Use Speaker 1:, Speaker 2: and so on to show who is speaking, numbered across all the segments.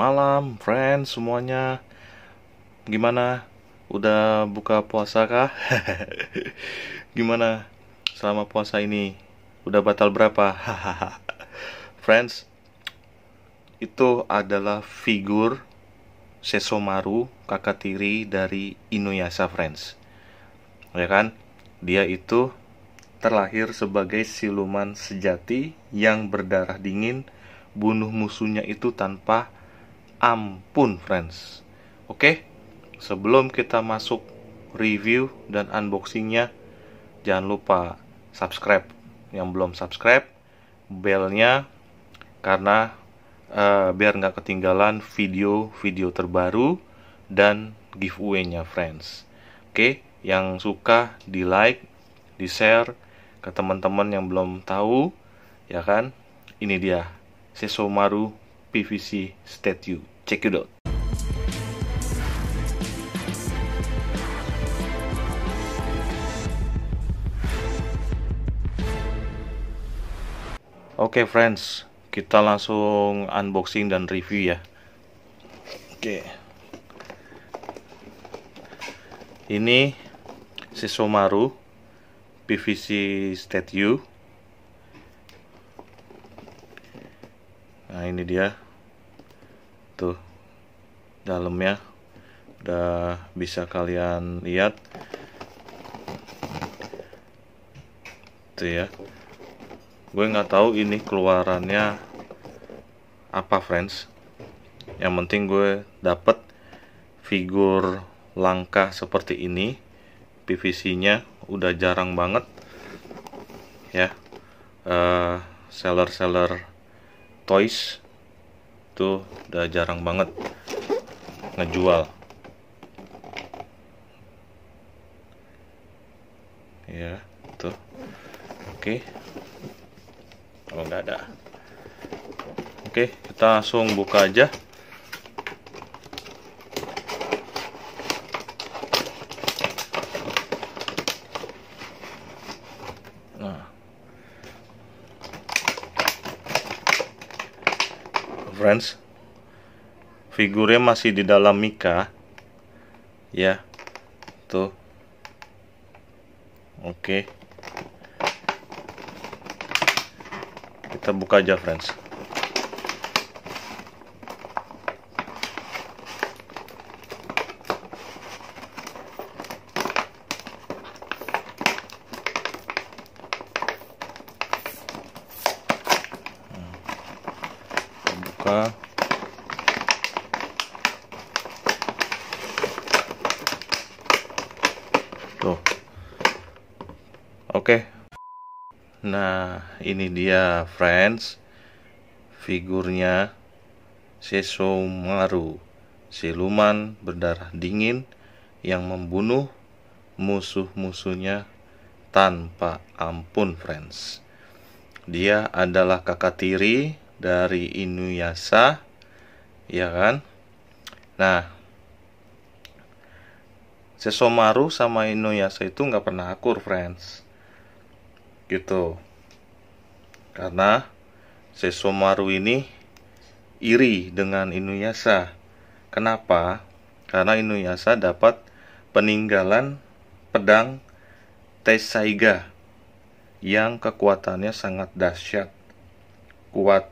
Speaker 1: malam, friends semuanya. Gimana? Udah buka puasa kah? Gimana selama puasa ini? Udah batal berapa? friends, itu adalah figur Sesomaru, kakak tiri dari Inuyasha Friends. Ya kan? Dia itu terlahir sebagai siluman sejati yang berdarah dingin, bunuh musuhnya itu tanpa ampun, friends. Oke, sebelum kita masuk review dan unboxingnya, jangan lupa subscribe. Yang belum subscribe, belnya karena uh, biar nggak ketinggalan video-video terbaru dan giveaway-nya, friends. Oke, yang suka di like, di share ke teman-teman yang belum tahu, ya kan? Ini dia, Sesomaru PVC Statue. Check it out. Oke okay, friends, kita langsung unboxing dan review ya. Oke. Okay. Ini Sisomaru PVC statue. Nah, ini dia. Tuh dalamnya udah bisa kalian lihat itu ya gue nggak tahu ini keluarannya apa friends yang penting gue dapet figur langka seperti ini PVC nya udah jarang banget ya uh, seller-seller toys tuh udah jarang banget ngejual ya tuh oke kalau nggak ada oke kita langsung buka aja nah. friends figurnya masih di dalam mika ya tuh oke okay. kita buka aja friends Nah, ini dia friends figurnya Sesomaru, siluman berdarah dingin yang membunuh musuh-musuhnya tanpa ampun, friends. Dia adalah kakak tiri dari Inuyasha, ya kan? Nah, Sesomaru sama Inuyasha itu nggak pernah akur, friends gitu karena Sesomaru ini iri dengan Inuyasa kenapa karena Inuyasa dapat peninggalan pedang Tesaiga yang kekuatannya sangat dahsyat kuat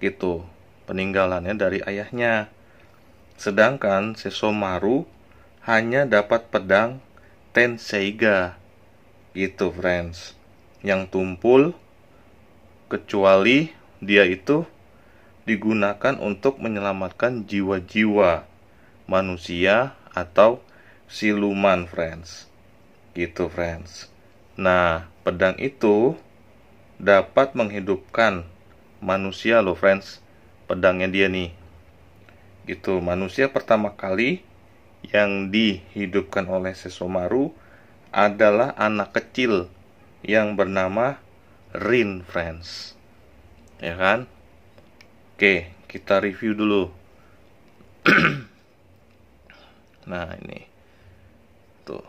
Speaker 1: gitu peninggalannya dari ayahnya sedangkan Sesomaru hanya dapat pedang Tenseiga gitu friends yang tumpul kecuali dia itu digunakan untuk menyelamatkan jiwa-jiwa manusia atau siluman, friends. Gitu, friends. Nah, pedang itu dapat menghidupkan manusia loh, friends. Pedangnya dia nih. Gitu, manusia pertama kali yang dihidupkan oleh Sesomaru adalah anak kecil yang bernama Rin Friends. Ya kan? Oke, kita review dulu. nah, ini. Tuh.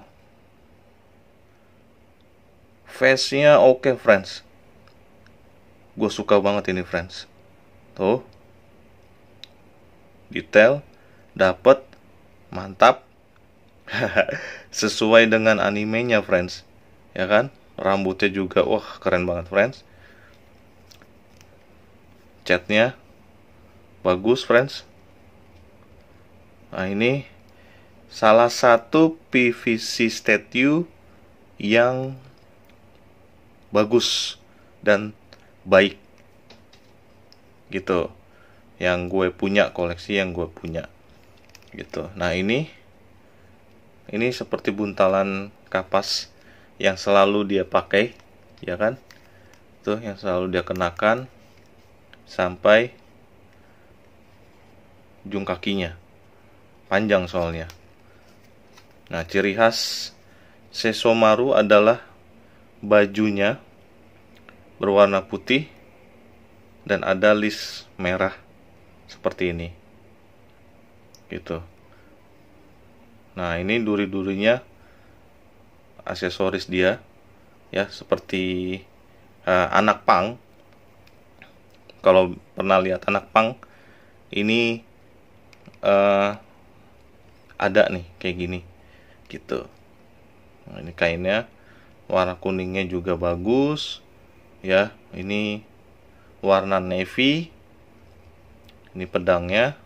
Speaker 1: Face-nya oke, okay, friends. Gue suka banget ini, friends. Tuh. Detail dapat mantap. Sesuai dengan animenya, friends. Ya kan? rambutnya juga wah keren banget friends catnya bagus friends nah ini salah satu PVC statue yang bagus dan baik gitu yang gue punya koleksi yang gue punya gitu nah ini ini seperti buntalan kapas yang selalu dia pakai ya kan tuh yang selalu dia kenakan sampai ujung kakinya panjang soalnya nah ciri khas Sesomaru adalah bajunya berwarna putih dan ada list merah seperti ini gitu nah ini duri-durinya aksesoris dia ya seperti uh, anak pang kalau pernah lihat anak pang ini uh, ada nih kayak gini gitu nah, ini kainnya warna kuningnya juga bagus ya ini warna navy ini pedangnya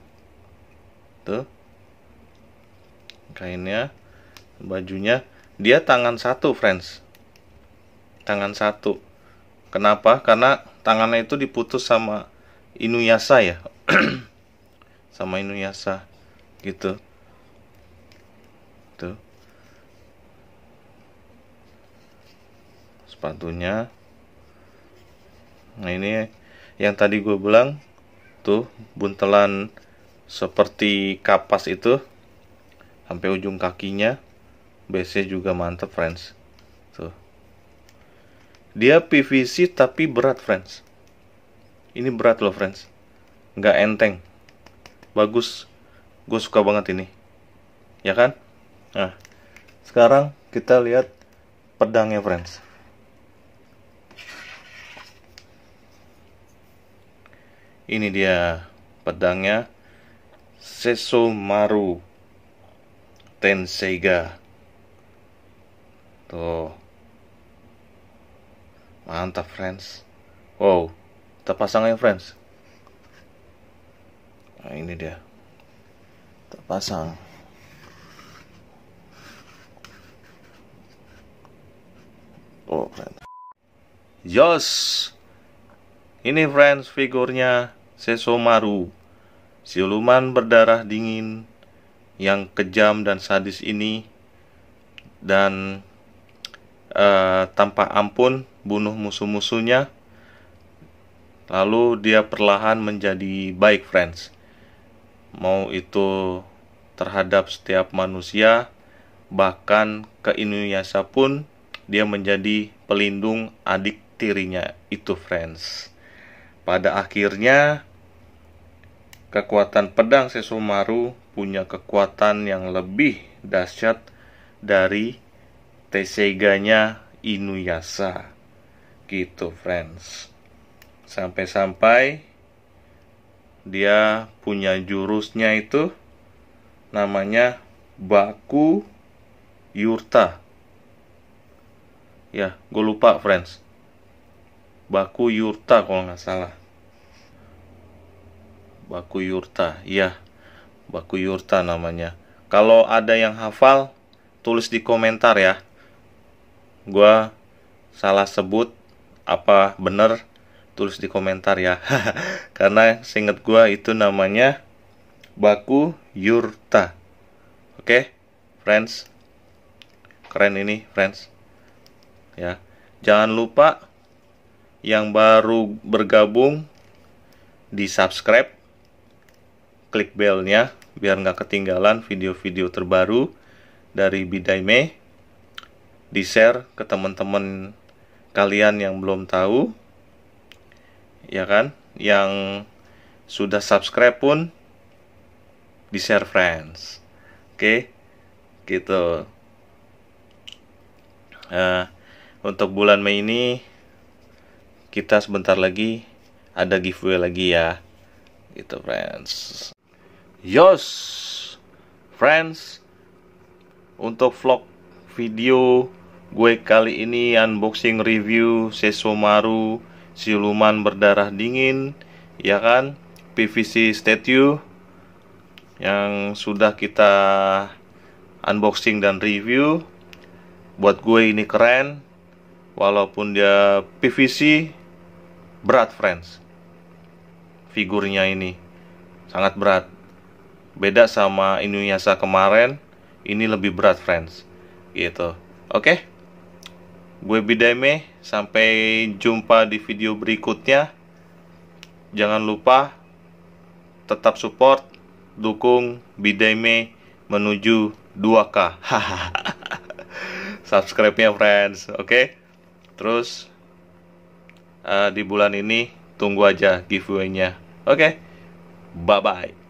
Speaker 1: tuh kainnya bajunya dia tangan satu, friends. Tangan satu. Kenapa? Karena tangannya itu diputus sama Inuyasa ya. sama Inuyasa gitu. Tuh. Sepatunya. Nah, ini yang tadi gue bilang tuh buntelan seperti kapas itu sampai ujung kakinya BC juga mantap, friends tuh dia PVC tapi berat friends ini berat loh friends nggak enteng bagus gue suka banget ini ya kan nah sekarang kita lihat pedangnya friends ini dia pedangnya Sesomaru Tenseiga Tuh. Oh. Mantap, friends. Wow. Kita pasang aja, friends. Nah, ini dia. Kita pasang. Oh, friends. Yos. Ini, friends, figurnya Sesomaru. Siluman berdarah dingin yang kejam dan sadis ini dan Eh, tanpa ampun bunuh musuh-musuhnya lalu dia perlahan menjadi baik friends mau itu terhadap setiap manusia bahkan ke Inuyasha pun dia menjadi pelindung adik tirinya itu friends pada akhirnya kekuatan pedang Sesumaru punya kekuatan yang lebih dahsyat dari Teseganya Inuyasa gitu friends sampai-sampai dia punya jurusnya itu namanya Baku Yurta ya gue lupa friends Baku Yurta kalau nggak salah Baku Yurta ya Baku Yurta namanya kalau ada yang hafal tulis di komentar ya gue salah sebut apa bener tulis di komentar ya karena singet gue itu namanya baku yurta oke okay, friends keren ini friends ya jangan lupa yang baru bergabung di subscribe klik belnya biar nggak ketinggalan video-video terbaru dari Bidai di-share ke teman-teman kalian yang belum tahu. Ya kan? Yang sudah subscribe pun di-share friends. Oke? Gitu. Uh, untuk bulan Mei ini kita sebentar lagi ada giveaway lagi ya gitu friends yos friends untuk vlog video Gue kali ini unboxing review Sesomaru siluman berdarah dingin ya kan PVC statue yang sudah kita unboxing dan review buat gue ini keren walaupun dia PVC berat friends figurnya ini sangat berat beda sama Inuyasa kemarin ini lebih berat friends gitu oke okay? Gue Bideme sampai jumpa di video berikutnya. Jangan lupa tetap support, dukung Bideme menuju 2K. Subscribe-nya friends, oke? Okay? Terus uh, di bulan ini tunggu aja giveaway-nya. Oke. Okay? Bye bye.